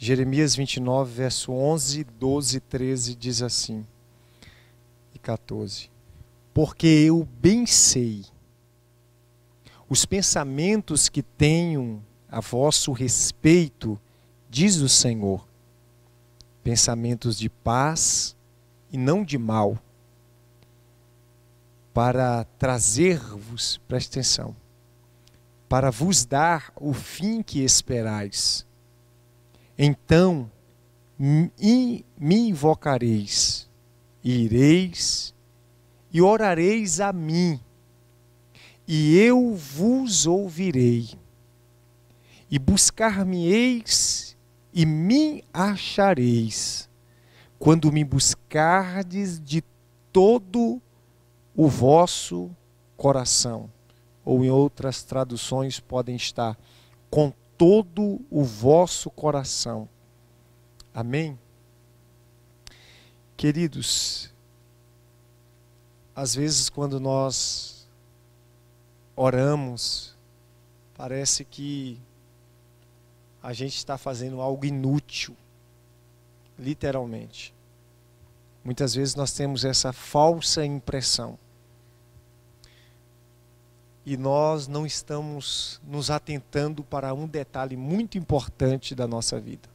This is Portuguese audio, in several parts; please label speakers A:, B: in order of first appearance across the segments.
A: Jeremias 29, verso 11, 12, 13 diz assim, e 14: Porque eu bem sei os pensamentos que tenho a vosso respeito, diz o Senhor, pensamentos de paz e não de mal, para trazer-vos, presta atenção, para vos dar o fim que esperais. Então me invocareis, ireis e orareis a mim, e eu vos ouvirei. E buscar-me-eis e me achareis, quando me buscardes de todo o vosso coração. Ou em outras traduções podem estar com todo o vosso coração. Amém? Queridos, às vezes quando nós oramos, parece que a gente está fazendo algo inútil, literalmente. Muitas vezes nós temos essa falsa impressão e nós não estamos nos atentando para um detalhe muito importante da nossa vida.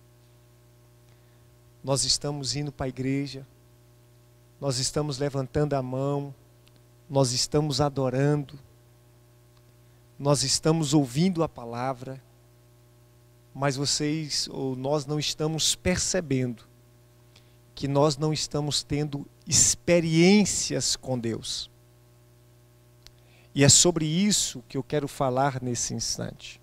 A: Nós estamos indo para a igreja, nós estamos levantando a mão, nós estamos adorando, nós estamos ouvindo a palavra, mas vocês ou nós não estamos percebendo que nós não estamos tendo experiências com Deus. E é sobre isso que eu quero falar nesse instante.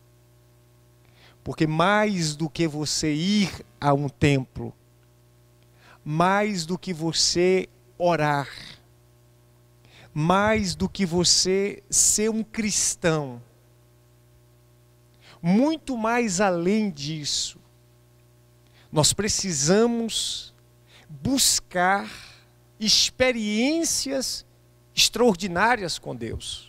A: Porque mais do que você ir a um templo, mais do que você orar, mais do que você ser um cristão, muito mais além disso, nós precisamos buscar experiências extraordinárias com Deus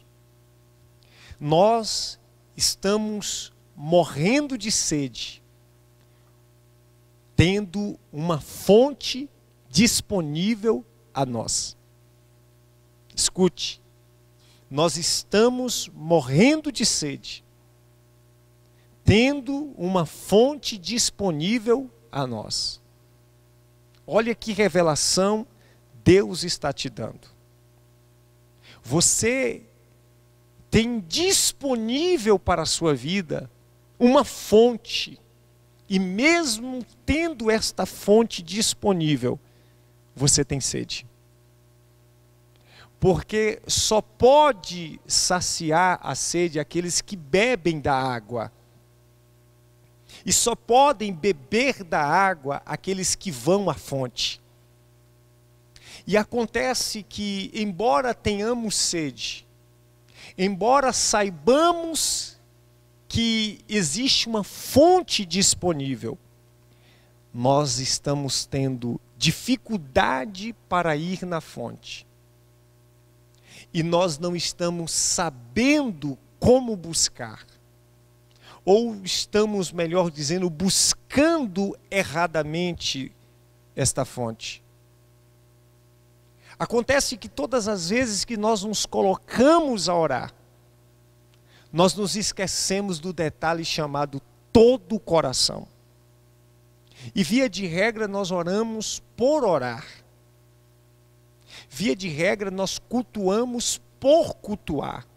A: nós estamos morrendo de sede, tendo uma fonte disponível a nós. Escute, nós estamos morrendo de sede, tendo uma fonte disponível a nós. Olha que revelação Deus está te dando. Você tem disponível para a sua vida uma fonte. E mesmo tendo esta fonte disponível, você tem sede. Porque só pode saciar a sede aqueles que bebem da água. E só podem beber da água aqueles que vão à fonte. E acontece que, embora tenhamos sede, Embora saibamos que existe uma fonte disponível, nós estamos tendo dificuldade para ir na fonte. E nós não estamos sabendo como buscar. Ou estamos, melhor dizendo, buscando erradamente esta fonte. Acontece que todas as vezes que nós nos colocamos a orar, nós nos esquecemos do detalhe chamado todo o coração. E via de regra nós oramos por orar. Via de regra nós cultuamos por cultuar.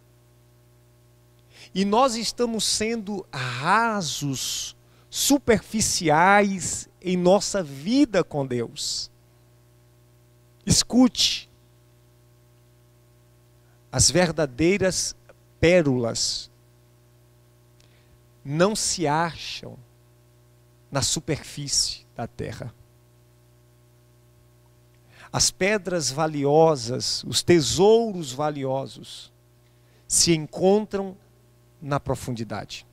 A: E nós estamos sendo rasos, superficiais em nossa vida com Deus. Escute as verdadeiras pérolas não se acham na superfície da terra. As pedras valiosas, os tesouros valiosos, se encontram na profundidade.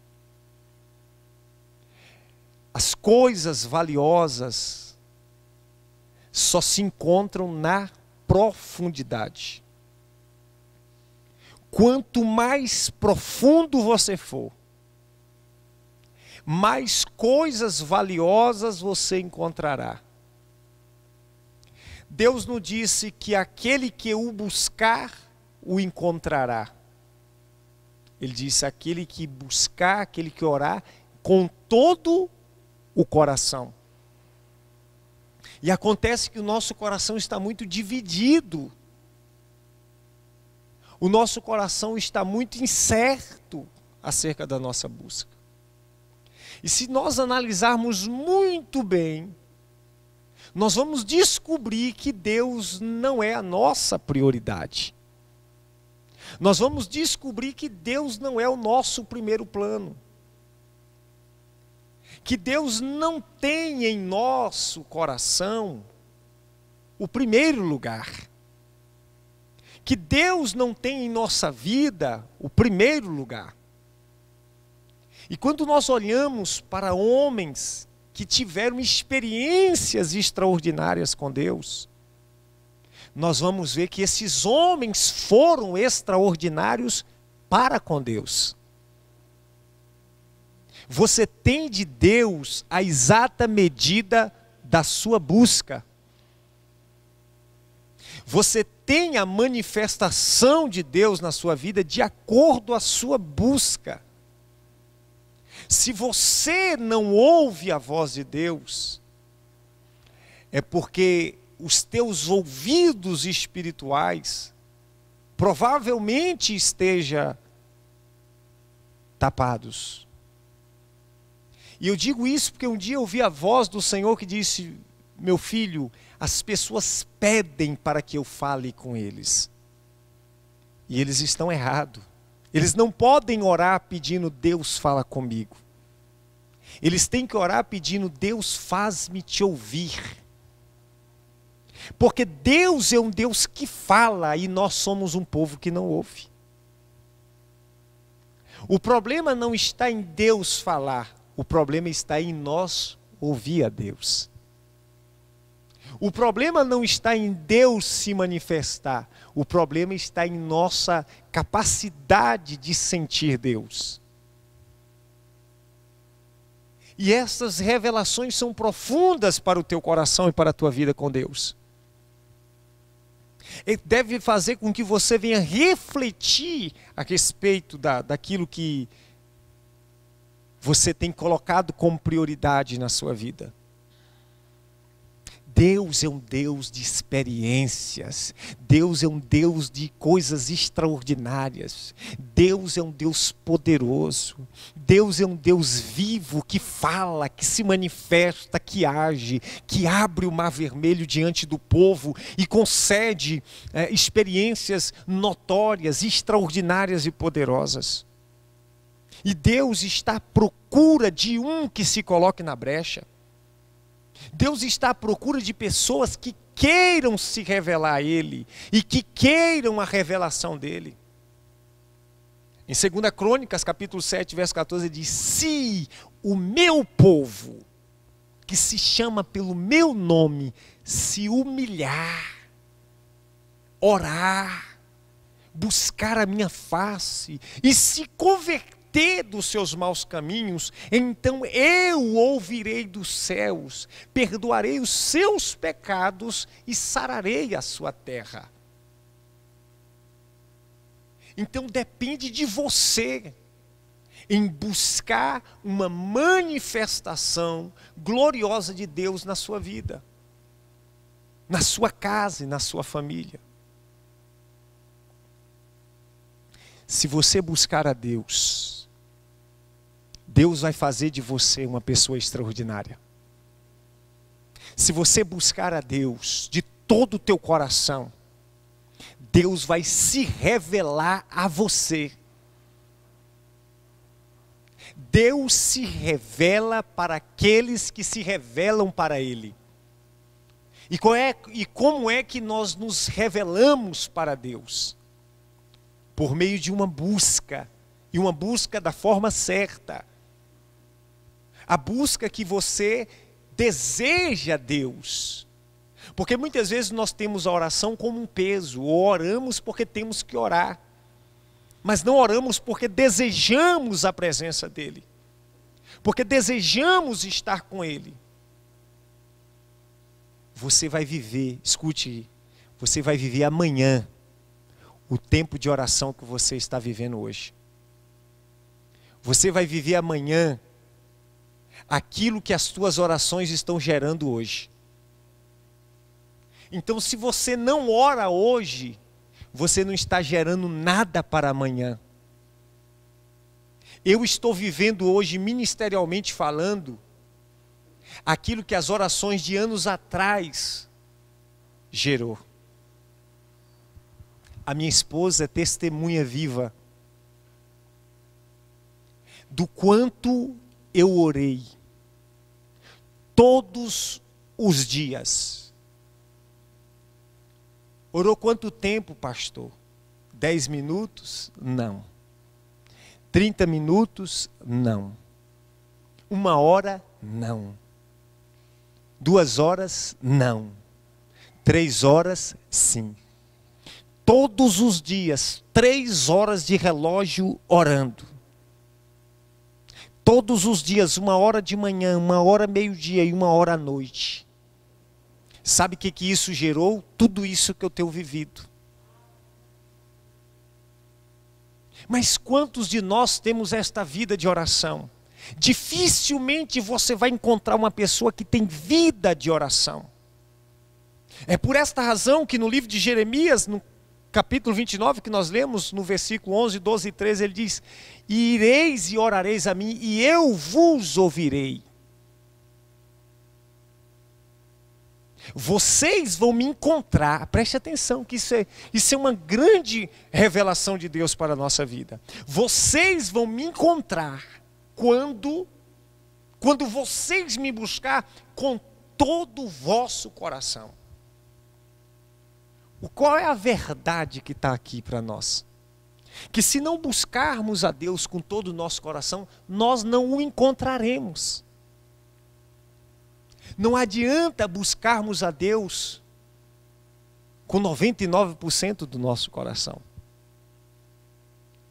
A: As coisas valiosas só se encontram na profundidade. Quanto mais profundo você for, mais coisas valiosas você encontrará. Deus nos disse que aquele que o buscar, o encontrará. Ele disse: aquele que buscar, aquele que orar, com todo o coração. E acontece que o nosso coração está muito dividido. O nosso coração está muito incerto acerca da nossa busca. E se nós analisarmos muito bem, nós vamos descobrir que Deus não é a nossa prioridade. Nós vamos descobrir que Deus não é o nosso primeiro plano que Deus não tem em nosso coração o primeiro lugar. Que Deus não tem em nossa vida o primeiro lugar. E quando nós olhamos para homens que tiveram experiências extraordinárias com Deus, nós vamos ver que esses homens foram extraordinários para com Deus. Você tem de Deus a exata medida da sua busca. Você tem a manifestação de Deus na sua vida de acordo à sua busca. Se você não ouve a voz de Deus, é porque os teus ouvidos espirituais provavelmente estejam tapados. E eu digo isso porque um dia eu ouvi a voz do Senhor que disse: Meu filho, as pessoas pedem para que eu fale com eles. E eles estão errados. Eles não podem orar pedindo Deus fala comigo. Eles têm que orar pedindo Deus faz-me te ouvir. Porque Deus é um Deus que fala e nós somos um povo que não ouve. O problema não está em Deus falar, o problema está em nós ouvir a Deus. O problema não está em Deus se manifestar, o problema está em nossa capacidade de sentir Deus. E essas revelações são profundas para o teu coração e para a tua vida com Deus. E deve fazer com que você venha refletir a respeito da, daquilo que você tem colocado como prioridade na sua vida? Deus é um Deus de experiências, Deus é um Deus de coisas extraordinárias, Deus é um Deus poderoso, Deus é um Deus vivo que fala, que se manifesta, que age, que abre o mar vermelho diante do povo e concede é, experiências notórias, extraordinárias e poderosas. E Deus está à procura de um que se coloque na brecha. Deus está à procura de pessoas que queiram se revelar a Ele e que queiram a revelação dele. Em 2 Crônicas, capítulo 7, verso 14, diz: Se o meu povo, que se chama pelo meu nome, se humilhar, orar, buscar a minha face e se converter, converter dos seus maus caminhos, então eu ouvirei dos céus, perdoarei os seus pecados e sararei a sua terra. Então depende de você em buscar uma manifestação gloriosa de Deus na sua vida, na sua casa e na sua família. Se você buscar a Deus, Deus vai fazer de você uma pessoa extraordinária. Se você buscar a Deus de todo o teu coração, Deus vai se revelar a você. Deus se revela para aqueles que se revelam para Ele. E, é, e, como é que nós nos revelamos para Deus? Por meio de uma busca, e uma busca da forma certa a busca que você deseja Deus. Porque muitas vezes nós temos a oração como um peso, ou oramos porque temos que orar, mas não oramos porque desejamos a presença dEle, porque desejamos estar com Ele. Você vai viver, escute, você vai viver amanhã o tempo de oração que você está vivendo hoje. Você vai viver amanhã aquilo que as tuas orações estão gerando hoje. Então, se você não ora hoje, você não está gerando nada para amanhã. Eu estou vivendo hoje, ministerialmente falando, aquilo que as orações de anos atrás gerou. A minha esposa é testemunha viva do quanto eu orei todos os dias. Orou quanto tempo, pastor? Dez minutos? Não. Trinta minutos? Não. Uma hora? Não. Duas horas? Não. Três horas? Sim. Todos os dias, três horas de relógio orando. Todos os dias, uma hora de manhã, uma hora meio-dia e uma hora à noite. Sabe o que, que isso gerou? Tudo isso que eu tenho vivido. Mas quantos de nós temos esta vida de oração? Dificilmente você vai encontrar uma pessoa que tem vida de oração. É por esta razão que no livro de Jeremias, no capítulo 29 que nós lemos, no versículo 11, 12 e 13, ele diz: Ireis e orareis a mim, e eu vos ouvirei. Vocês vão me encontrar. Preste atenção, que isso é, isso é uma grande revelação de Deus para a nossa vida. Vocês vão me encontrar quando quando vocês me buscar com todo o vosso coração. Qual é a verdade que está aqui para nós? Que se não buscarmos a Deus com todo o nosso coração, nós não o encontraremos. Não adianta buscarmos a Deus com 99% do nosso coração.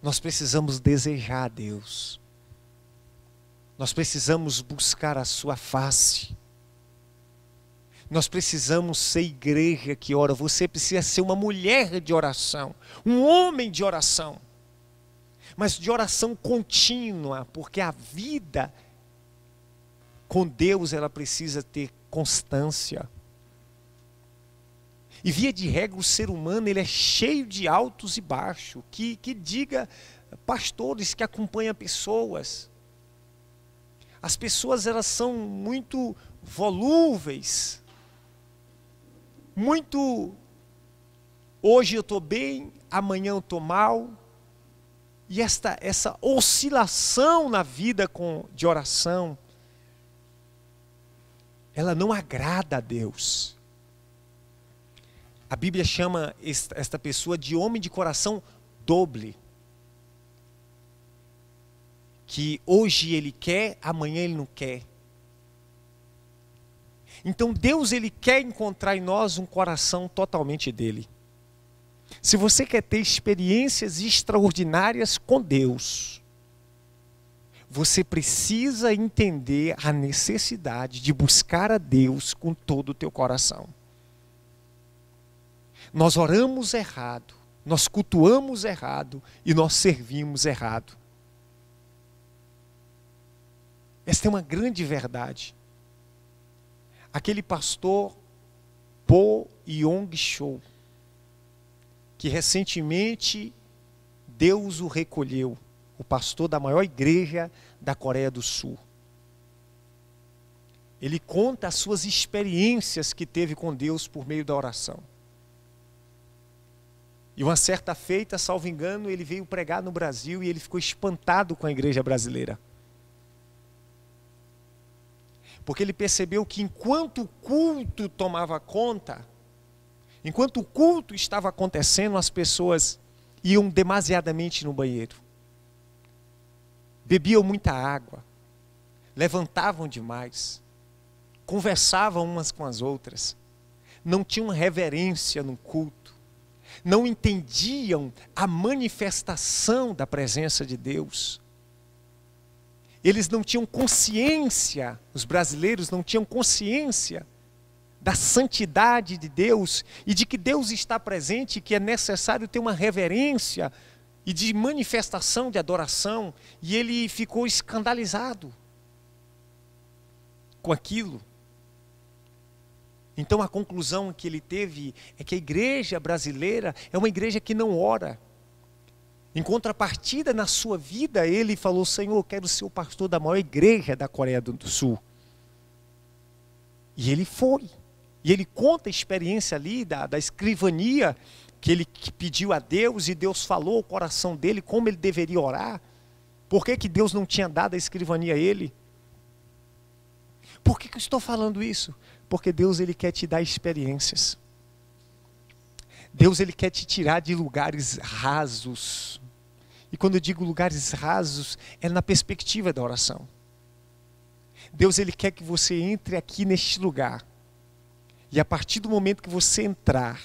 A: Nós precisamos desejar a Deus. Nós precisamos buscar a Sua face. Nós precisamos ser igreja que ora. Você precisa ser uma mulher de oração, um homem de oração, mas de oração contínua, porque a vida com Deus ela precisa ter constância. E via de regra o ser humano ele é cheio de altos e baixos. Que, que diga pastores que acompanham pessoas. As pessoas elas são muito volúveis muito. Hoje eu estou bem, amanhã eu estou mal. E esta, essa oscilação na vida com, de oração, ela não agrada a Deus. A Bíblia chama esta pessoa de homem de coração doble. Que hoje ele quer, amanhã ele não quer. Então Deus ele quer encontrar em nós um coração totalmente dele. Se você quer ter experiências extraordinárias com Deus, você precisa entender a necessidade de buscar a Deus com todo o teu coração. Nós oramos errado, nós cultuamos errado e nós servimos errado. Esta é uma grande verdade aquele pastor Po Yong Shou, que recentemente Deus o recolheu, o pastor da maior igreja da Coreia do Sul. Ele conta as suas experiências que teve com Deus por meio da oração. E uma certa feita, salvo engano, ele veio pregar no Brasil e ele ficou espantado com a igreja brasileira porque ele percebeu que enquanto o culto tomava conta, enquanto o culto estava acontecendo, as pessoas iam demasiadamente no banheiro. Bebiam muita água, levantavam demais, conversavam umas com as outras, não tinham reverência no culto, não entendiam a manifestação da presença de Deus eles não tinham consciência, os brasileiros não tinham consciência da santidade de Deus e de que Deus está presente, que é necessário ter uma reverência e de manifestação de adoração, e ele ficou escandalizado com aquilo. Então a conclusão que ele teve é que a igreja brasileira é uma igreja que não ora. Em contrapartida, na sua vida, ele falou: Senhor, quero ser o pastor da maior igreja da Coreia do Sul. E ele foi. E ele conta a experiência ali da, da escrivania que ele pediu a Deus e Deus falou ao coração dele como ele deveria orar. Por que, que Deus não tinha dado a escrivania a ele? Por que, que eu estou falando isso? Porque Deus ele quer te dar experiências. Deus ele quer te tirar de lugares rasos. E quando eu digo lugares rasos, é na perspectiva da oração. Deus ele quer que você entre aqui neste lugar. E a partir do momento que você entrar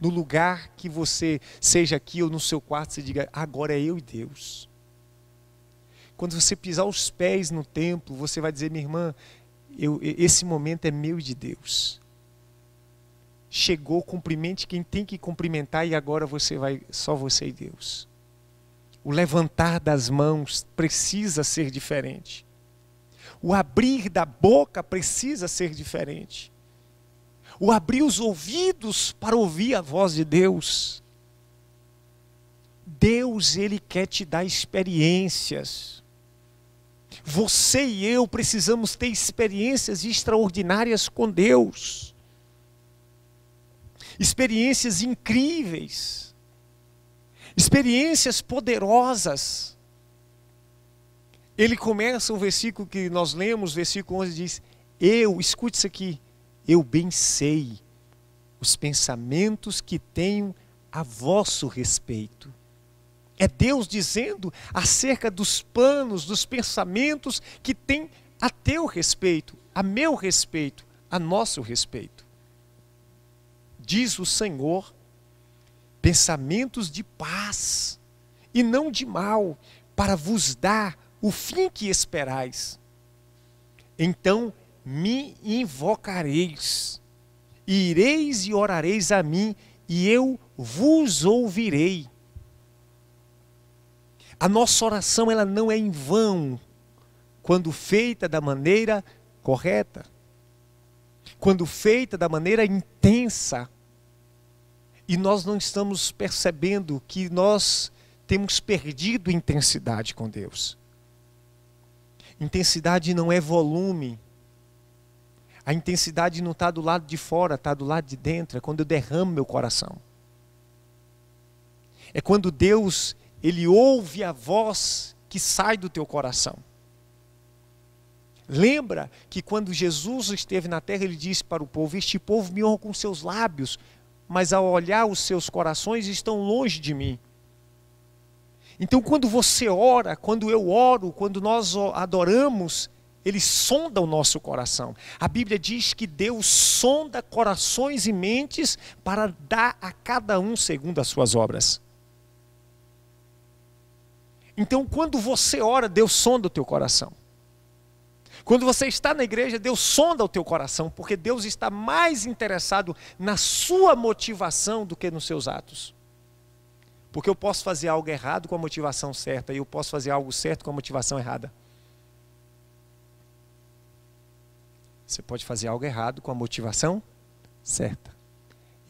A: no lugar que você seja aqui ou no seu quarto, você diga: agora é eu e Deus. Quando você pisar os pés no templo, você vai dizer: minha irmã, eu, esse momento é meu e de Deus chegou, cumprimente quem tem que cumprimentar e agora você vai só você e Deus. O levantar das mãos precisa ser diferente. O abrir da boca precisa ser diferente. O abrir os ouvidos para ouvir a voz de Deus. Deus, ele quer te dar experiências. Você e eu precisamos ter experiências extraordinárias com Deus experiências incríveis, experiências poderosas. Ele começa o versículo que nós lemos, versículo 11 diz: Eu, escute isso aqui, eu bem sei os pensamentos que tenho a vosso respeito. É Deus dizendo acerca dos planos, dos pensamentos que tem a teu respeito, a meu respeito, a nosso respeito diz o Senhor, pensamentos de paz e não de mal, para vos dar o fim que esperais. Então me invocareis, ireis e orareis a mim, e eu vos ouvirei. A nossa oração ela não é em vão quando feita da maneira correta, quando feita da maneira intensa, e nós não estamos percebendo que nós temos perdido intensidade com Deus. Intensidade não é volume. A intensidade não está do lado de fora, está do lado de dentro. É quando eu derramo meu coração. É quando Deus ele ouve a voz que sai do teu coração. Lembra que quando Jesus esteve na terra, ele disse para o povo: Este povo me honra com seus lábios, mas ao olhar os seus corações estão longe de mim. Então, quando você ora, quando eu oro, quando nós adoramos, ele sonda o nosso coração. A Bíblia diz que Deus sonda corações e mentes para dar a cada um segundo as suas obras. Então, quando você ora, Deus sonda o teu coração. Quando você está na igreja, Deus sonda o teu coração, porque Deus está mais interessado na sua motivação do que nos seus atos. Porque eu posso fazer algo errado com a motivação certa e eu posso fazer algo certo com a motivação errada. Você pode fazer algo errado com a motivação certa.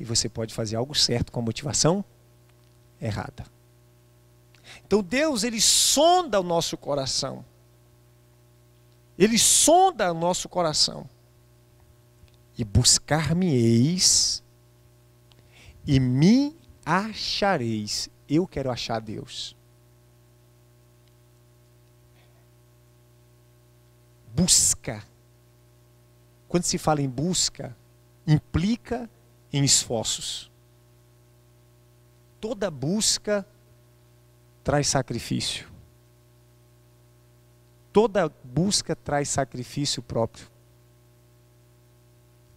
A: E você pode fazer algo certo com a motivação errada. Então Deus ele sonda o nosso coração. Ele sonda o nosso coração. E buscar-me-eis e me achareis. Eu quero achar Deus. Busca. Quando se fala em busca, implica em esforços. Toda busca traz sacrifício toda busca traz sacrifício próprio.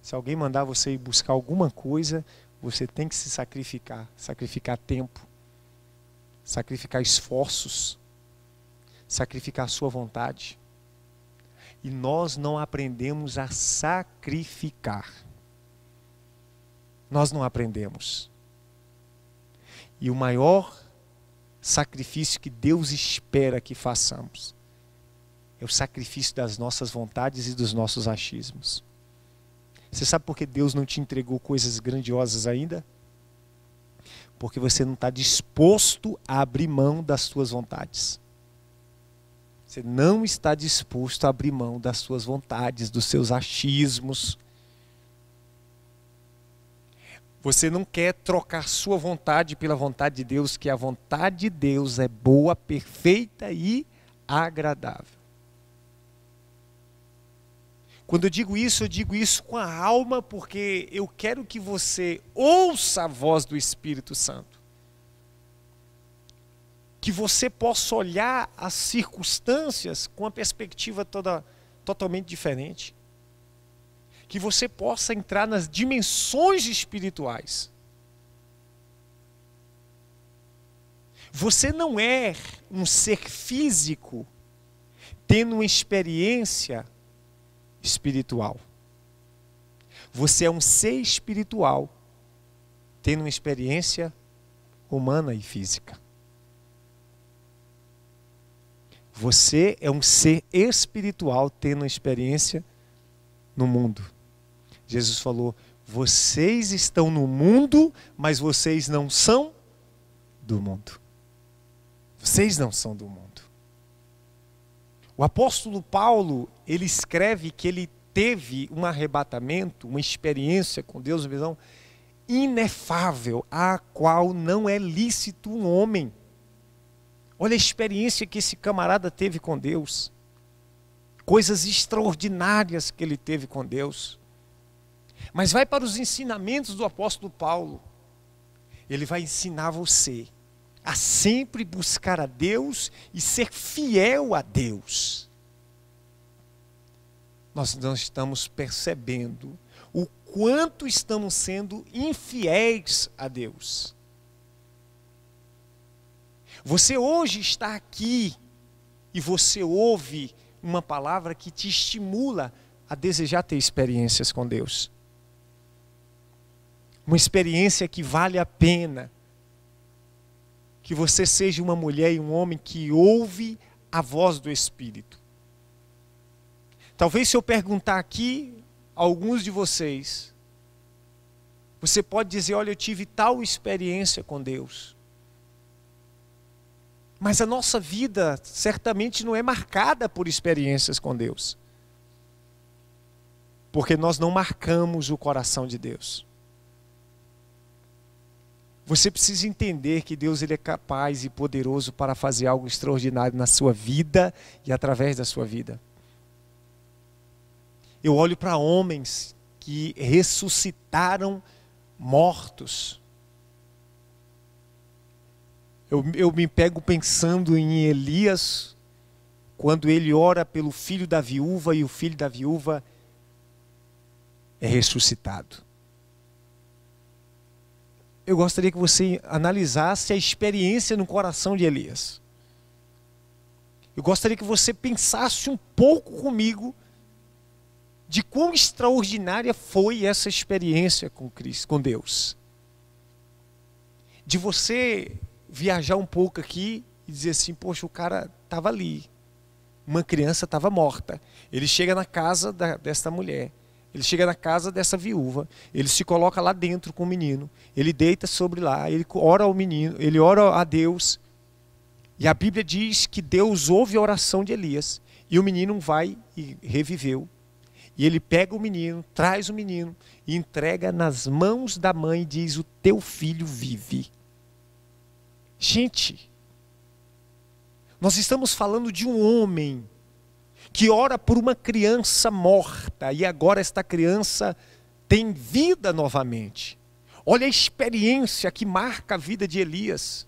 A: Se alguém mandar você ir buscar alguma coisa, você tem que se sacrificar, sacrificar tempo, sacrificar esforços, sacrificar sua vontade. E nós não aprendemos a sacrificar. Nós não aprendemos. E o maior sacrifício que Deus espera que façamos é o sacrifício das nossas vontades e dos nossos achismos. Você sabe por que Deus não te entregou coisas grandiosas ainda? Porque você não está disposto a abrir mão das suas vontades. Você não está disposto a abrir mão das suas vontades, dos seus achismos. Você não quer trocar sua vontade pela vontade de Deus, que a vontade de Deus é boa, perfeita e agradável. Quando eu digo isso, eu digo isso com a alma, porque eu quero que você ouça a voz do Espírito Santo. Que você possa olhar as circunstâncias com uma perspectiva toda totalmente diferente. Que você possa entrar nas dimensões espirituais. Você não é um ser físico tendo uma experiência espiritual. Você é um ser espiritual, tendo uma experiência humana e física. Você é um ser espiritual, tendo uma experiência no mundo. Jesus falou: vocês estão no mundo, mas vocês não são do mundo. Vocês não são do mundo. O apóstolo Paulo, ele escreve que ele teve um arrebatamento, uma experiência com Deus, uma visão inefável, a qual não é lícito um homem. Olha a experiência que esse camarada teve com Deus. Coisas extraordinárias que ele teve com Deus. Mas vai para os ensinamentos do apóstolo Paulo. Ele vai ensinar você a sempre buscar a Deus e ser fiel a Deus. Nós não estamos percebendo o quanto estamos sendo infiéis a Deus. Você hoje está aqui e você ouve uma palavra que te estimula a desejar ter experiências com Deus. Uma experiência que vale a pena, que você seja uma mulher e um homem que ouve a voz do Espírito. Talvez se eu perguntar aqui a alguns de vocês, você pode dizer: Olha, eu tive tal experiência com Deus. Mas a nossa vida certamente não é marcada por experiências com Deus. Porque nós não marcamos o coração de Deus. Você precisa entender que Deus ele é capaz e poderoso para fazer algo extraordinário na sua vida e através da sua vida. Eu olho para homens que ressuscitaram mortos. Eu, eu, me pego pensando em Elias, quando ele ora pelo filho da viúva e o filho da viúva é ressuscitado eu gostaria que você analisasse a experiência no coração de Elias. Eu gostaria que você pensasse um pouco comigo de quão extraordinária foi essa experiência com Cristo, com Deus. De você viajar um pouco aqui e dizer assim, poxa, o cara estava ali. Uma criança estava morta. Ele chega na casa da, mulher. Ele chega na casa dessa viúva, ele se coloca lá dentro com o menino, ele deita sobre lá, ele ora ao menino, ele ora a Deus. E a Bíblia diz que Deus ouve a oração de Elias, e o menino vai e reviveu. E ele pega o menino, traz o menino e entrega nas mãos da mãe e diz: "O teu filho vive". Gente, nós estamos falando de um homem que ora por uma criança morta e agora esta criança tem vida novamente. Olha a experiência que marca a vida de Elias.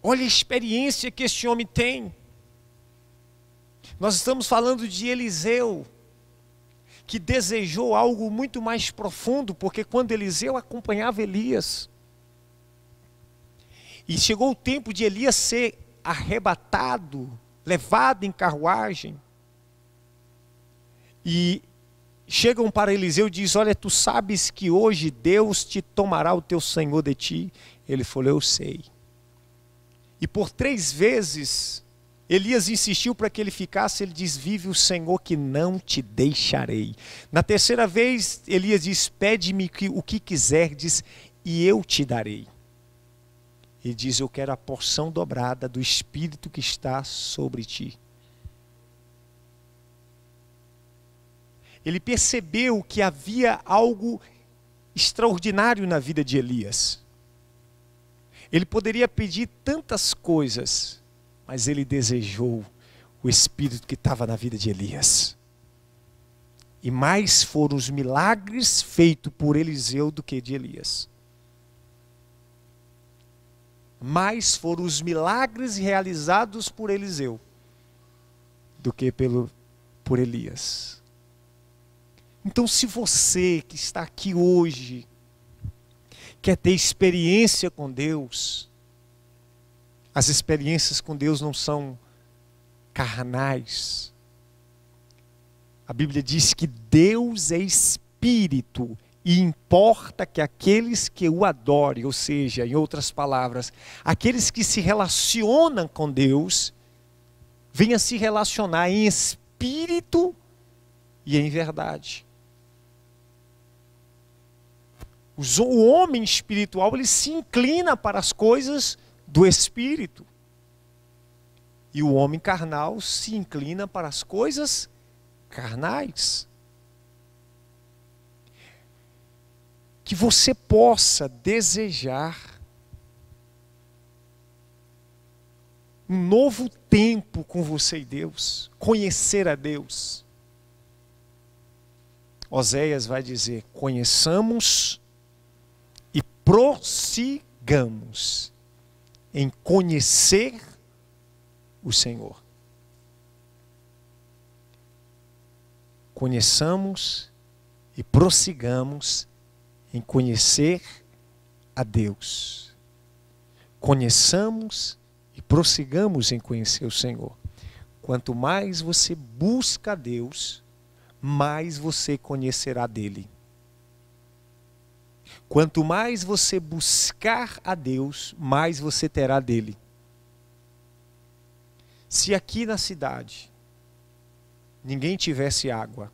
A: Olha a experiência que este homem tem. Nós estamos falando de Eliseu, que desejou algo muito mais profundo, porque quando Eliseu acompanhava Elias, e chegou o tempo de Elias ser arrebatado, levado em carruagem. E chegam para Eliseu e dizem: Olha, tu sabes que hoje Deus te tomará o teu senhor de ti. Ele falou: Eu sei. E por três vezes Elias insistiu para que ele ficasse. Ele diz: Vive o Senhor que não te deixarei. Na terceira vez, Elias diz: Pede-me o que quiseres e eu te darei e diz: Eu quero a porção dobrada do Espírito que está sobre ti. Ele percebeu que havia algo extraordinário na vida de Elias. Ele poderia pedir tantas coisas, mas ele desejou o Espírito que estava na vida de Elias. E mais foram os milagres feitos por Eliseu do que de Elias mais foram os milagres realizados por Eliseu do que pelo, por Elias. Então, se você que está aqui hoje quer ter experiência com Deus, as experiências com Deus não são carnais. A Bíblia diz que Deus é espírito e importa que aqueles que o adorem, ou seja, em outras palavras, aqueles que se relacionam com Deus, venham se relacionar em espírito e em verdade. O homem espiritual ele se inclina para as coisas do espírito. E o homem carnal se inclina para as coisas carnais. que você possa desejar um novo tempo com você e Deus, conhecer a Deus. Oséias vai dizer: conheçamos e prossigamos em conhecer o Senhor. Conheçamos e prossigamos em conhecer a Deus. Conheçamos e prossigamos em conhecer o Senhor. Quanto mais você busca a Deus, mais você conhecerá dele. Quanto mais você buscar a Deus, mais você terá dele. Se aqui na cidade ninguém tivesse água,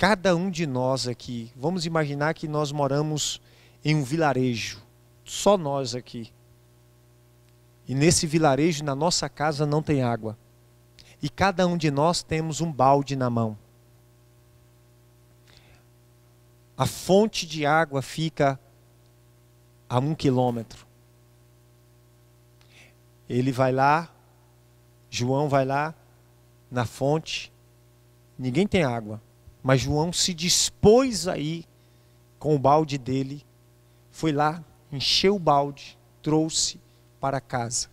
A: cada um de nós aqui, vamos imaginar que nós moramos em um vilarejo, só nós aqui. E nesse vilarejo, na nossa casa, não tem água. E cada um de nós temos um balde na mão. A fonte de água fica a um quilômetro. Ele vai lá, João vai lá, na fonte, ninguém tem água. Mas João se dispôs aí com o balde dele, foi lá, encheu o balde, trouxe para casa.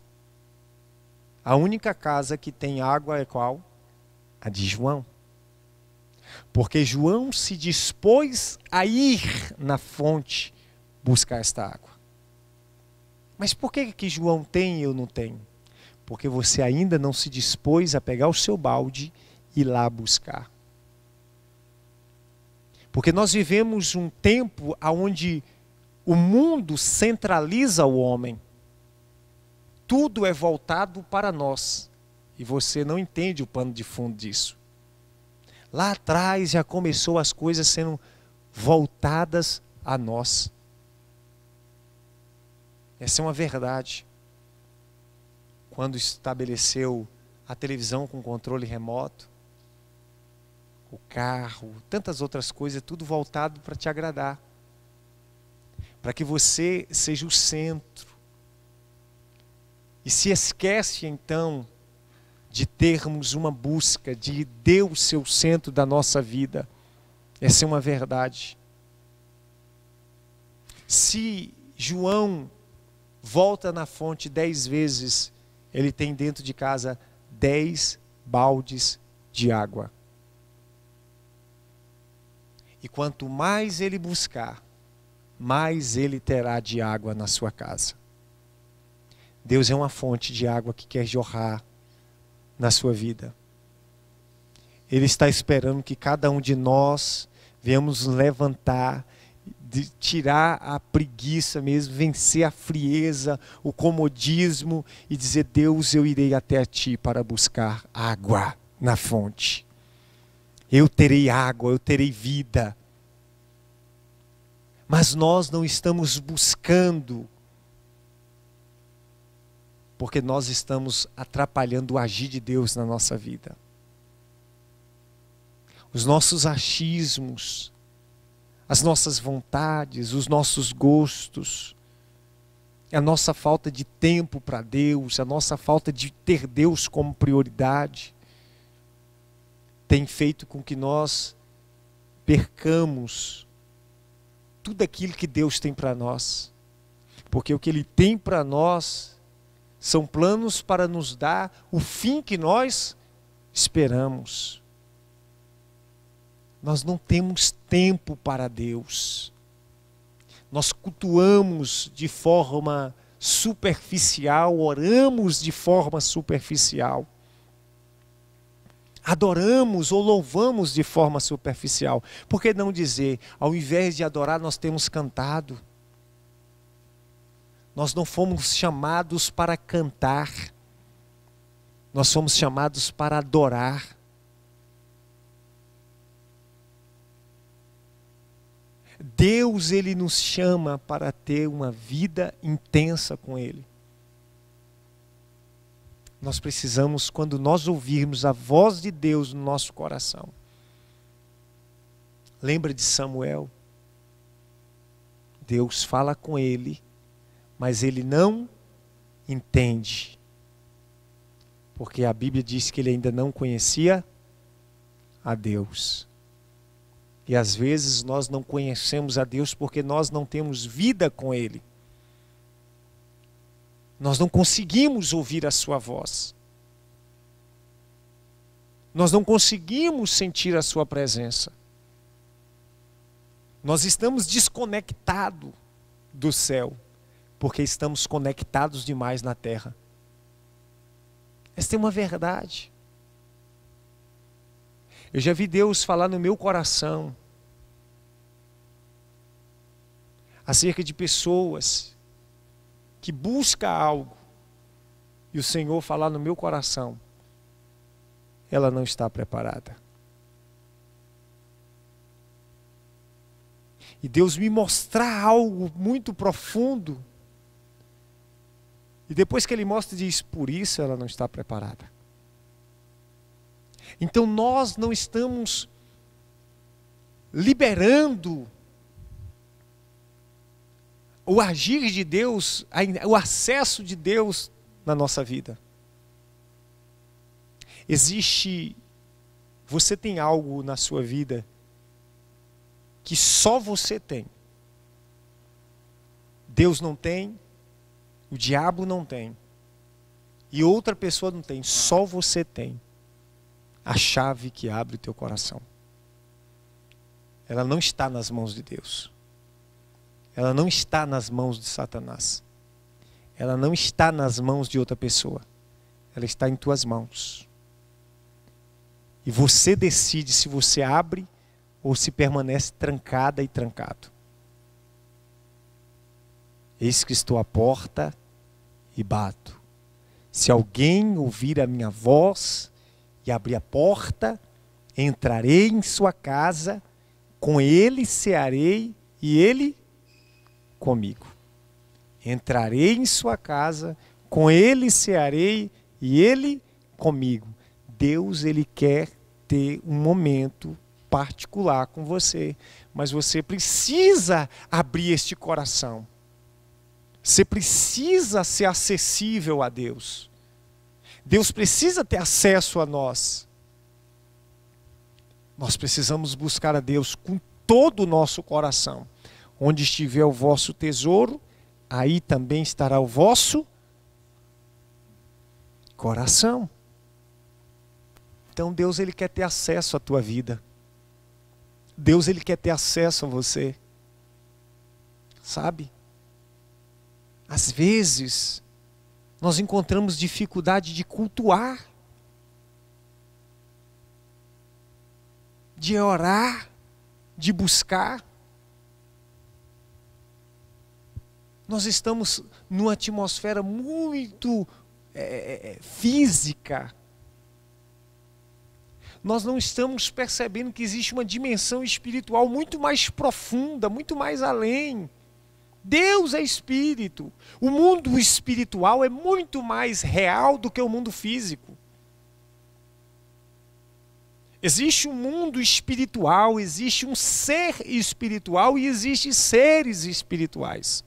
A: A única casa que tem água é qual? A de João. Porque João se dispôs a ir na fonte buscar esta água. Mas por que que João tem e eu não tenho? Porque você ainda não se dispôs a pegar o seu balde e ir lá buscar. Porque nós vivemos um tempo onde o mundo centraliza o homem. Tudo é voltado para nós. E você não entende o pano de fundo disso. Lá atrás já começou as coisas sendo voltadas a nós. Essa é uma verdade. Quando estabeleceu a televisão com controle remoto, o carro, tantas outras coisas, é tudo voltado para te agradar. Para que você seja o centro. E se esquece então de termos uma busca de Deus ser o centro da nossa vida. Essa é uma verdade. Se João volta na fonte dez vezes, ele tem dentro de casa dez baldes de água. E quanto mais ele buscar, mais ele terá de água na sua casa. Deus é uma fonte de água que quer jorrar na sua vida. Ele está esperando que cada um de nós venhamos levantar, tirar a preguiça mesmo, vencer a frieza, o comodismo e dizer: Deus, eu irei até ti para buscar água na fonte eu terei água, eu terei vida. Mas nós não estamos buscando, porque nós estamos atrapalhando o agir de Deus na nossa vida. Os nossos achismos, as nossas vontades, os nossos gostos, a nossa falta de tempo para Deus, a nossa falta de ter Deus como prioridade, tem feito com que nós percamos tudo aquilo que Deus tem para nós. Porque o que Ele tem para nós são planos para nos dar o fim que nós esperamos. Nós não temos tempo para Deus. Nós cultuamos de forma superficial, oramos de forma superficial adoramos ou louvamos de forma superficial. Por que não dizer, ao invés de adorar, nós temos cantado? Nós não fomos chamados para cantar, nós fomos chamados para adorar. Deus ele nos chama para ter uma vida intensa com ele. Nós precisamos, quando nós ouvirmos a voz de Deus no nosso coração. Lembra de Samuel? Deus fala com ele, mas ele não entende. Porque a Bíblia diz que ele ainda não conhecia a Deus. E às vezes nós não conhecemos a Deus porque nós não temos vida com Ele. Nós não conseguimos ouvir a sua voz. Nós não conseguimos sentir a sua presença. Nós estamos desconectados do céu, porque estamos conectados demais na terra. Esta é uma verdade. Eu já vi Deus falar no meu coração acerca de pessoas que busca algo e o Senhor falar no meu coração, ela não está preparada. E Deus me mostrar algo muito profundo. E depois que Ele mostra, diz: por isso ela não está preparada. Então nós não estamos liberando o agir de Deus, o acesso de Deus na nossa vida. Existe. Você tem algo na sua vida que só você tem. Deus não tem, o diabo não tem, e outra pessoa não tem, só você tem a chave que abre o teu coração. Ela não está nas mãos de Deus. Ela não está nas mãos de Satanás. Ela não está nas mãos de outra pessoa. Ela está em tuas mãos. E você decide se você abre ou se permanece trancada e trancado. Eis que estou à porta e bato. Se alguém ouvir a minha voz e abrir a porta, entrarei em sua casa, com ele cearei e ele comigo. Entrarei em sua casa, com ele cearei e ele comigo. Deus, ele quer ter um momento particular com você, mas você precisa abrir este coração. Você precisa ser acessível a Deus. Deus precisa ter acesso a nós. Nós precisamos buscar a Deus com todo o nosso coração. Onde estiver o vosso tesouro, aí também estará o vosso coração. Então Deus ele quer ter acesso à tua vida. Deus ele quer ter acesso a você. Sabe? Às vezes nós encontramos dificuldade de cultuar, de orar, de buscar. Nós estamos numa atmosfera muito é, é, é, física. Nós não estamos percebendo que existe uma dimensão espiritual muito mais profunda, muito mais além. Deus é espírito. O mundo espiritual é muito mais real do que o mundo físico. Existe um mundo espiritual, existe um ser espiritual e existem seres espirituais.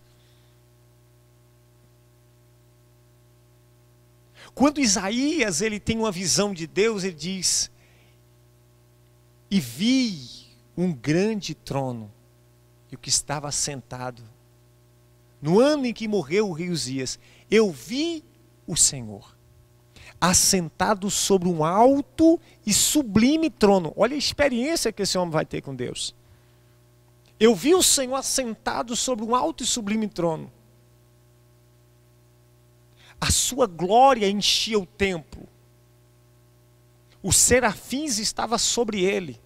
A: Quando Isaías ele tem uma visão de Deus, ele diz: "E vi um grande trono e o que estava sentado. No ano em que morreu o rei Uzias, eu vi o Senhor assentado sobre um alto e sublime trono. Olha a experiência que esse homem vai ter com Deus. Eu vi o Senhor assentado sobre um alto e sublime trono a sua glória enchia o templo. Os serafins estavam sobre ele.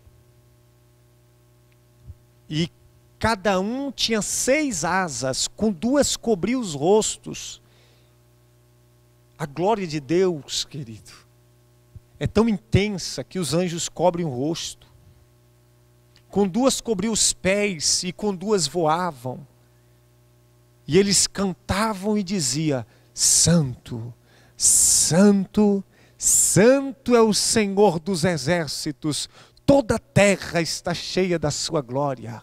A: E cada um tinha seis asas, com duas cobriu os rostos. A glória de Deus, querido, é tão intensa que os anjos cobrem o rosto. Com duas cobriu os pés e com duas voavam. E eles cantavam e diziam: Santo, Santo, Santo é o Senhor dos exércitos, toda a terra está cheia da sua glória.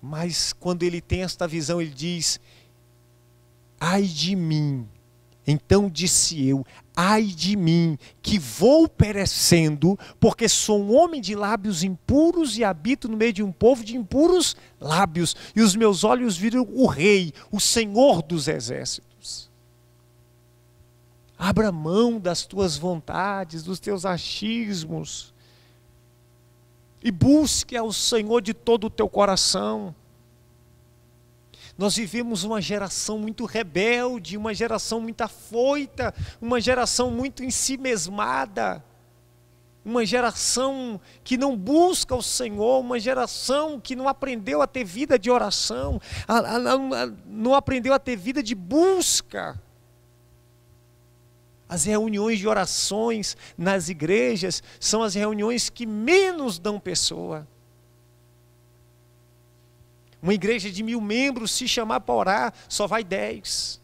A: Mas quando ele tem esta visão, ele diz: Ai de mim. Então disse eu: Ai de mim, que vou perecendo, porque sou um homem de lábios impuros e habito no meio de um povo de impuros lábios, e os meus olhos viram o Rei, o Senhor dos exércitos. Abra mão das tuas vontades, dos teus achismos, e busque ao Senhor de todo o teu coração. Nós vivemos uma geração muito rebelde, uma geração muito afoita, uma geração muito em si mesmada, uma geração que não busca o Senhor, uma geração que não aprendeu a ter vida de oração, a, a, a, não aprendeu a ter vida de busca. As reuniões de orações nas igrejas são as reuniões que menos dão pessoa. Uma igreja de mil membros, se chamar para orar, só vai dez.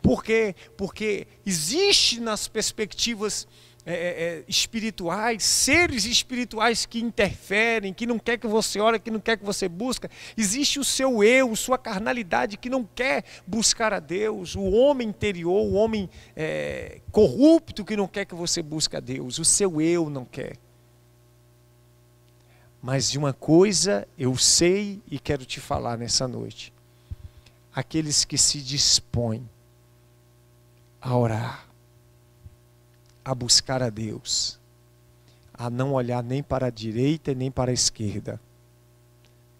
A: Por quê? Porque existe nas perspectivas é, é, é, espirituais, seres espirituais que interferem, que não quer que você ore, que não quer que você busca. Existe o seu eu, sua carnalidade que não quer buscar a Deus, o homem interior, o homem é, corrupto que não quer que você busque a Deus, o seu eu não quer. Mas de uma coisa eu sei e quero te falar nessa noite. Aqueles que se dispõem a orar, a buscar a Deus, a não olhar nem para a direita e nem para a esquerda,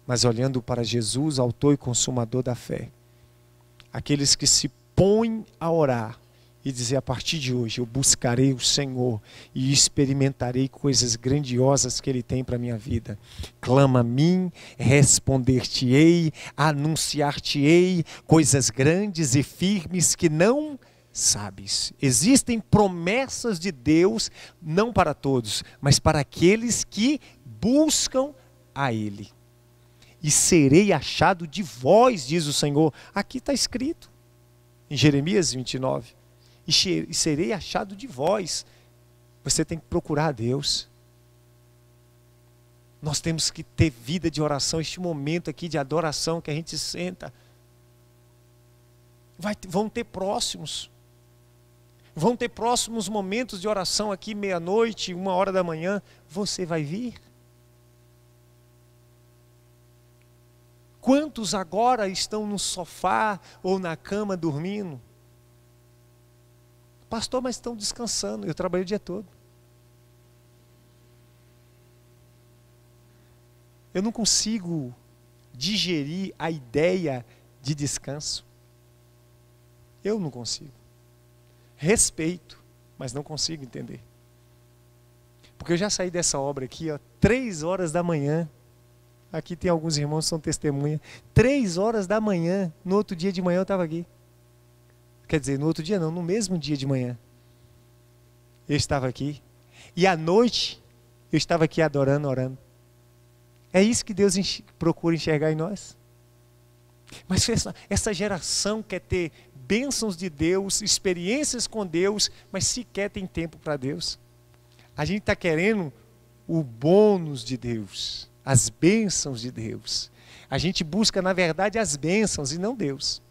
A: mas olhando para Jesus, autor e consumador da fé. Aqueles que se põem a orar, e dizer: a partir de hoje eu buscarei o Senhor e experimentarei coisas grandiosas que Ele tem para a minha vida. Clama a mim, responder-te-ei, anunciar-te-ei coisas grandes e firmes que não sabes. Existem promessas de Deus, não para todos, mas para aqueles que buscam a Ele. E serei achado de vós, diz o Senhor. Aqui está escrito, em Jeremias 29 e serei achado de vós. Você tem que procurar a Deus. Nós temos que ter vida de oração, este momento aqui de adoração que a gente senta. Vai, vão ter próximos. Vão ter próximos momentos de oração aqui, meia-noite, uma hora da manhã. Você vai vir? Quantos agora estão no sofá ou na cama dormindo? Pastor, mas estão descansando. Eu trabalhei o dia todo. Eu não consigo digerir a ideia de descanso. Eu não consigo. Respeito, mas não consigo entender. Porque eu já saí dessa obra aqui, ó, três horas da manhã. Aqui tem alguns irmãos que são testemunhas. Três horas da manhã, no outro dia de manhã eu estava aqui. Quer dizer, no outro dia não, no mesmo dia de manhã. Eu estava aqui. E à noite, eu estava aqui adorando, orando. É isso que Deus enx procura enxergar em nós. Mas essa, essa geração quer ter bênçãos de Deus, experiências com Deus, mas sequer tem tempo para Deus. A gente está querendo o bônus de Deus, as bênçãos de Deus. A gente busca, na verdade, as bênçãos e não Deus.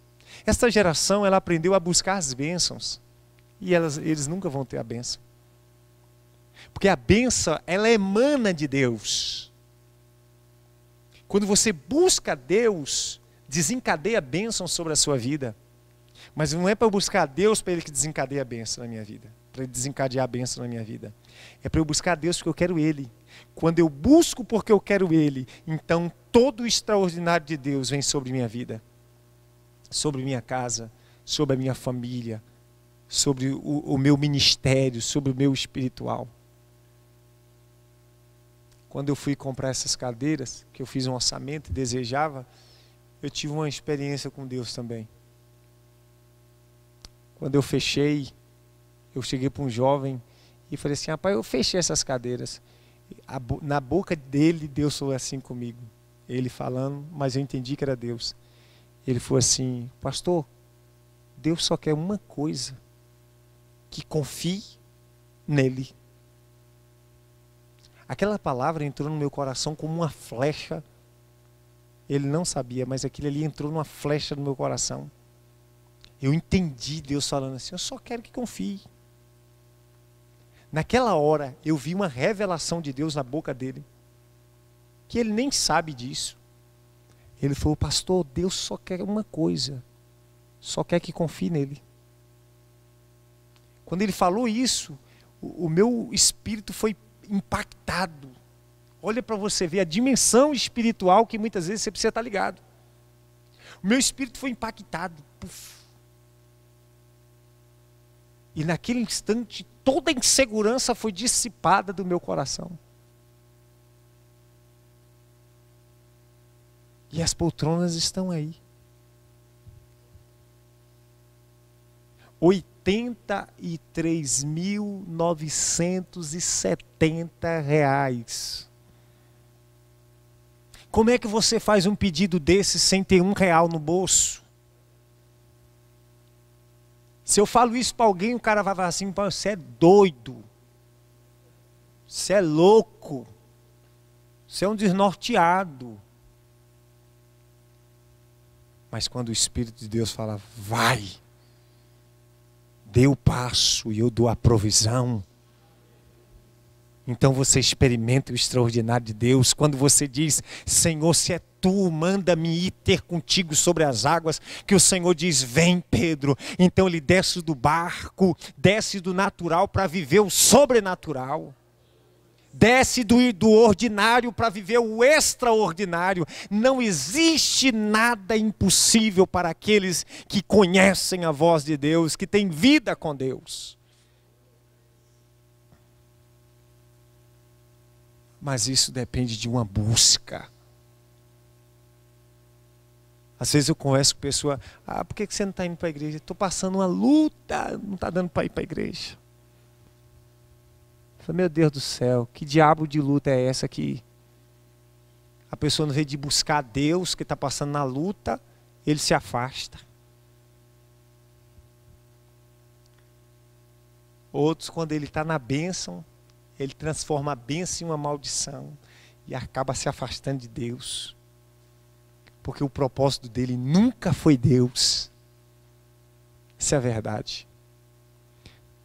A: Esta geração ela aprendeu a buscar as bênçãos e elas, eles nunca vão ter a bênção. Porque a bênção, ela emana de Deus. Quando você busca Deus, desencadeia a bênção sobre a sua vida. Mas não é para eu buscar Deus para Ele que desencadeia a bênção na minha vida. Para Ele desencadear a bênção na minha vida. É para eu buscar Deus porque eu quero Ele. Quando eu busco porque eu quero Ele, então todo o extraordinário de Deus vem sobre minha vida sobre minha casa, sobre a minha família, sobre o, o meu ministério, sobre o meu espiritual. Quando eu fui comprar essas cadeiras, que eu fiz um orçamento e desejava, eu tive uma experiência com Deus também. Quando eu fechei, eu cheguei para um jovem e falei assim: rapaz, eu fechei essas cadeiras. Na boca dele, Deus falou assim comigo. Ele falando, mas eu entendi que era Deus. Ele falou assim: Pastor, Deus só quer uma coisa: que confie nele. Aquela palavra entrou no meu coração como uma flecha. Ele não sabia, mas aquilo ali entrou numa flecha no meu coração. Eu entendi Deus falando assim: Eu só quero que confie. Naquela hora eu vi uma revelação de Deus na boca dele, que ele nem sabe disso. Ele falou: Pastor, Deus só quer uma coisa, só quer que confie nele. Quando ele falou isso, o, o meu espírito foi impactado. Olha para você ver a dimensão espiritual que muitas vezes você precisa estar tá ligado. O meu espírito foi impactado. Puf. E naquele instante, toda a insegurança foi dissipada do meu coração. E as poltronas estão aí. 83.970 reais. Como é que você faz um pedido desse sem ter um real no bolso? Se eu falo isso para alguém, o cara vai falar assim: você é doido, você é louco, você é um desnorteado. Mas quando o Espírito de Deus fala, vai, dê o passo e eu dou a provisão. Então você experimenta o extraordinário de Deus quando você diz: Senhor, se é tu, manda-me ir ter contigo sobre as águas. Que o Senhor diz: Vem, Pedro. Então ele desce do barco, desce do natural para viver o sobrenatural. Desce do, do ordinário para viver o extraordinário. Não existe nada impossível para aqueles que conhecem a voz de Deus, que têm vida com Deus. Mas isso depende de uma busca. Às vezes eu converso com pessoa, ah, por que você não está indo para a igreja? Estou passando uma luta, não está dando para ir para a igreja. Meu Deus do céu, que diabo de luta é essa que a pessoa, no vem de buscar Deus que está passando na luta, ele se afasta. Outros, quando ele está na bênção, ele transforma a bênção em uma maldição e acaba se afastando de Deus. Porque o propósito dele nunca foi Deus. Isso é a verdade.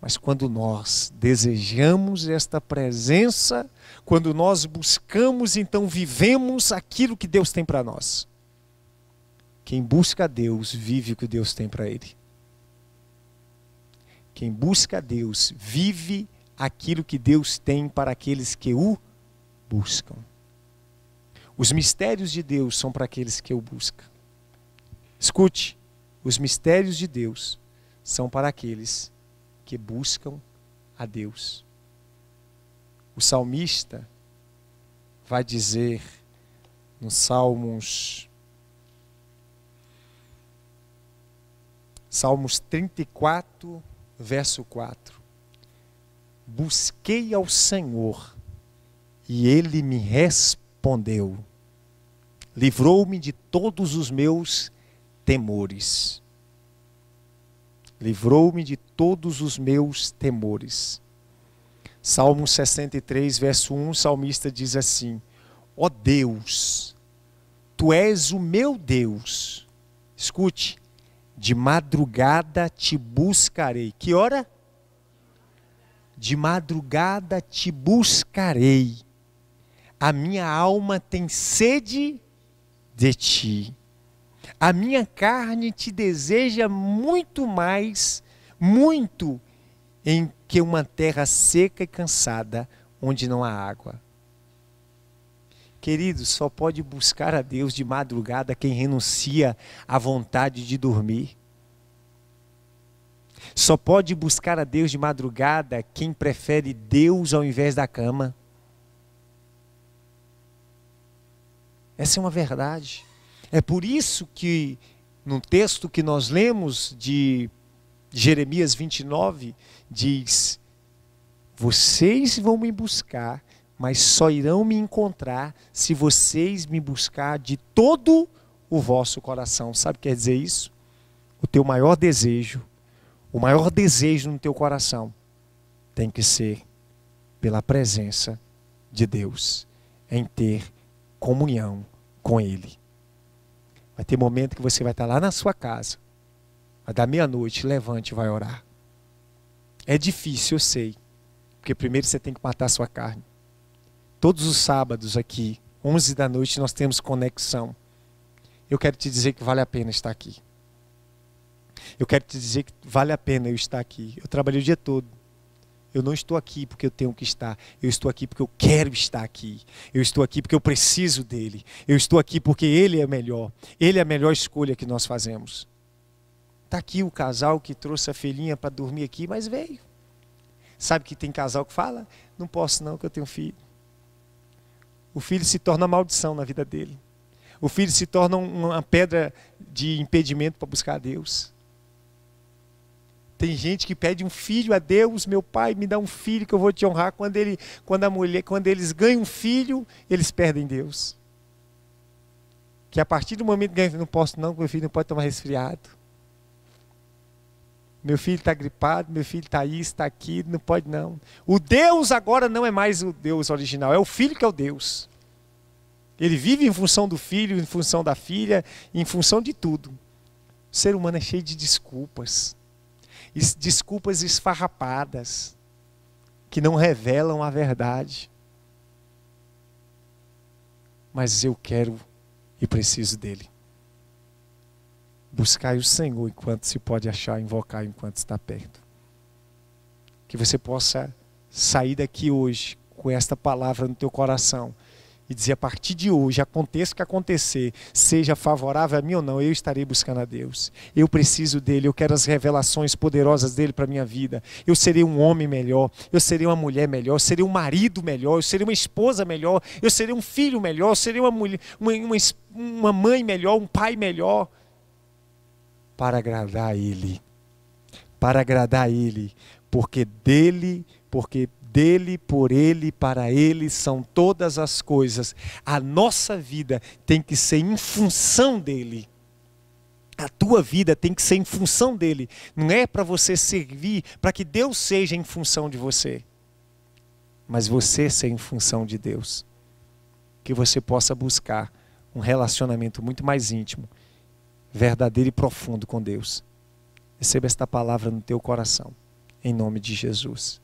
A: Mas quando nós desejamos esta presença, quando nós buscamos, então vivemos aquilo que Deus tem para nós. Quem busca a Deus, vive o que Deus tem para ele. Quem busca a Deus, vive aquilo que Deus tem para aqueles que o buscam. Os mistérios de Deus são para aqueles que o buscam. Escute, os mistérios de Deus são para aqueles que buscam a Deus. O salmista vai dizer no Salmos Salmos 34, verso 4. Busquei ao Senhor e ele me respondeu. Livrou-me de todos os meus temores livrou-me de todos os meus temores. Salmo 63, verso 1, o salmista diz assim: Ó oh Deus, tu és o meu Deus. Escute, de madrugada te buscarei. Que hora? De madrugada te buscarei. A minha alma tem sede de ti. A minha carne te deseja muito mais, muito, em que uma terra seca e cansada, onde não há água. Queridos, só pode buscar a Deus de madrugada quem renuncia à vontade de dormir. Só pode buscar a Deus de madrugada quem prefere Deus ao invés da cama. Essa é uma verdade. É por isso que no texto que nós lemos de Jeremias 29 diz: Vocês vão me buscar, mas só irão me encontrar se vocês me buscar de todo o vosso coração. Sabe o que quer dizer isso? O teu maior desejo, o maior desejo no teu coração tem que ser pela presença de Deus, em ter comunhão com Ele. Vai ter momento que você vai estar lá na sua casa. A da meia-noite, levante e vai orar. É difícil, eu sei. Porque primeiro você tem que matar a sua carne. Todos os sábados aqui, 11 da noite, nós temos conexão. Eu quero te dizer que vale a pena estar aqui. Eu quero te dizer que vale a pena eu estar aqui. Eu trabalhei o dia todo. Eu não estou aqui porque eu tenho que estar. Eu estou aqui porque eu quero estar aqui. Eu estou aqui porque eu preciso dele. Eu estou aqui porque ele é melhor. Ele é a melhor escolha que nós fazemos. Está aqui o casal que trouxe a filhinha para dormir aqui, mas veio. Sabe que tem casal que fala? Não posso não, que eu tenho filho. O filho se torna maldição na vida dele. O filho se torna uma pedra de impedimento para buscar a Deus. Tem gente que pede um filho a Deus, meu pai, me dá um filho que eu vou te honrar. Quando, ele, quando, a mulher, quando eles ganham um filho, eles perdem Deus. Que a partir do momento que eu não posso, não, meu filho não pode tomar resfriado. Meu filho está gripado, meu filho está aí, está aqui, não pode não. O Deus agora não é mais o Deus original, é o filho que é o Deus. Ele vive em função do filho, em função da filha, em função de tudo. O ser humano é cheio de desculpas desculpas esfarrapadas que não revelam a verdade. Mas eu quero e preciso dele. Buscai o Senhor enquanto se pode achar, invocar enquanto está perto. Que você possa sair daqui hoje com esta palavra no teu coração e dizer: a partir de hoje, aconteça o que acontecer, seja favorável a mim ou não, eu estarei buscando a Deus. Eu preciso dele, eu quero as revelações poderosas dele para minha vida. Eu serei um homem melhor, eu serei uma mulher melhor, eu serei um marido melhor, eu serei uma esposa melhor, eu serei um filho melhor, eu serei uma, mulher, uma, uma, uma mãe melhor, um pai melhor, para agradar a Ele. Para agradar a Ele, porque dele, porque dele, por Ele, para Ele são todas as coisas. A nossa vida tem que ser em função dEle. A tua vida tem que ser em função dEle. Não é para você servir, para que Deus seja em função de você. Mas você ser em função de Deus. Que você possa buscar um relacionamento muito mais íntimo, verdadeiro e profundo com Deus. Receba esta palavra no teu coração, em nome de Jesus.